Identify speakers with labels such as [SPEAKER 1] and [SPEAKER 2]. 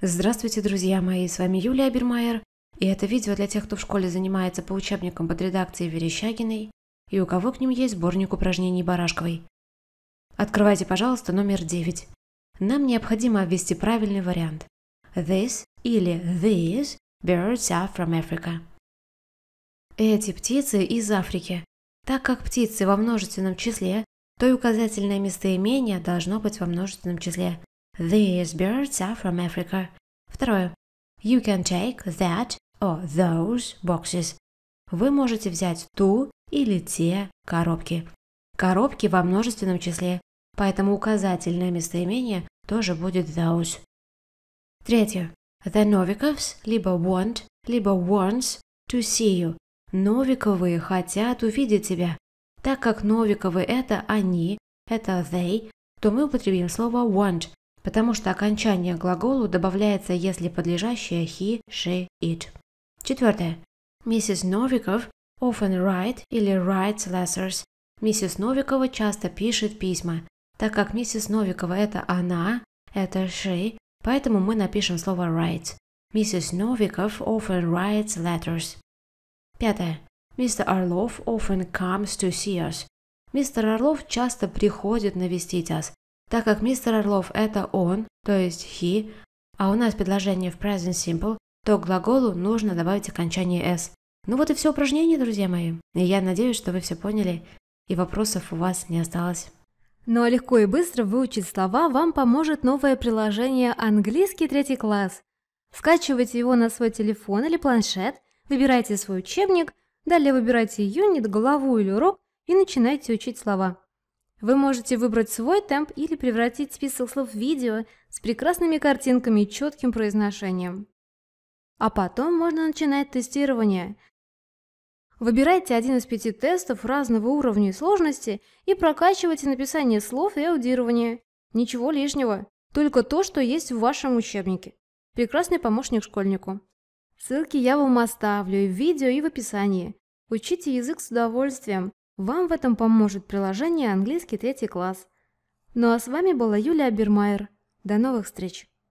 [SPEAKER 1] Здравствуйте, друзья мои, с вами Юлия Бермайер, и это видео для тех, кто в школе занимается по учебникам под редакцией Верещагиной и у кого к ним есть сборник упражнений Барашковой. Открывайте, пожалуйста, номер 9. Нам необходимо ввести правильный вариант. This или these birds are from Africa. Эти птицы из Африки. Так как птицы во множественном числе, то и указательное местоимение должно быть во множественном числе. These birds are from Africa. Второе. You can take that or those boxes. Вы можете взять ту или те коробки. Коробки во множественном числе, поэтому указательное местоимение тоже будет those. Третье. The Novikovs либо want, либо wants to see you. Новиковые хотят увидеть тебя. Так как Новиковы – это они, это they, то мы употребим слово want, потому что окончание глаголу добавляется, если подлежащее he, she, it. Четвертое. Миссис Новиков often write или writes letters. Миссис Новикова часто пишет письма. Так как миссис Новикова – это она, это she, поэтому мы напишем слово write. Миссис Новиков often writes letters. Пятое. Мистер Орлов often comes to see us. Мистер Орлов часто приходит навестить нас. Так как мистер Орлов – это он, то есть he, а у нас предложение в present simple, то к глаголу нужно добавить окончание s. Ну вот и все упражнение, друзья мои. И я надеюсь, что вы все поняли, и вопросов у вас не осталось.
[SPEAKER 2] Ну а легко и быстро выучить слова вам поможет новое приложение «Английский третий класс». Скачивайте его на свой телефон или планшет, выбирайте свой учебник, далее выбирайте юнит, главу или урок и начинайте учить слова. Вы можете выбрать свой темп или превратить список слов в видео с прекрасными картинками и четким произношением. А потом можно начинать тестирование. Выбирайте один из пяти тестов разного уровня и сложности и прокачивайте написание слов и аудирование. Ничего лишнего, только то, что есть в вашем учебнике. Прекрасный помощник школьнику. Ссылки я вам оставлю и в видео, и в описании. Учите язык с удовольствием, вам в этом поможет приложение «Английский третий класс». Ну а с вами была Юлия Бермайер. До новых встреч!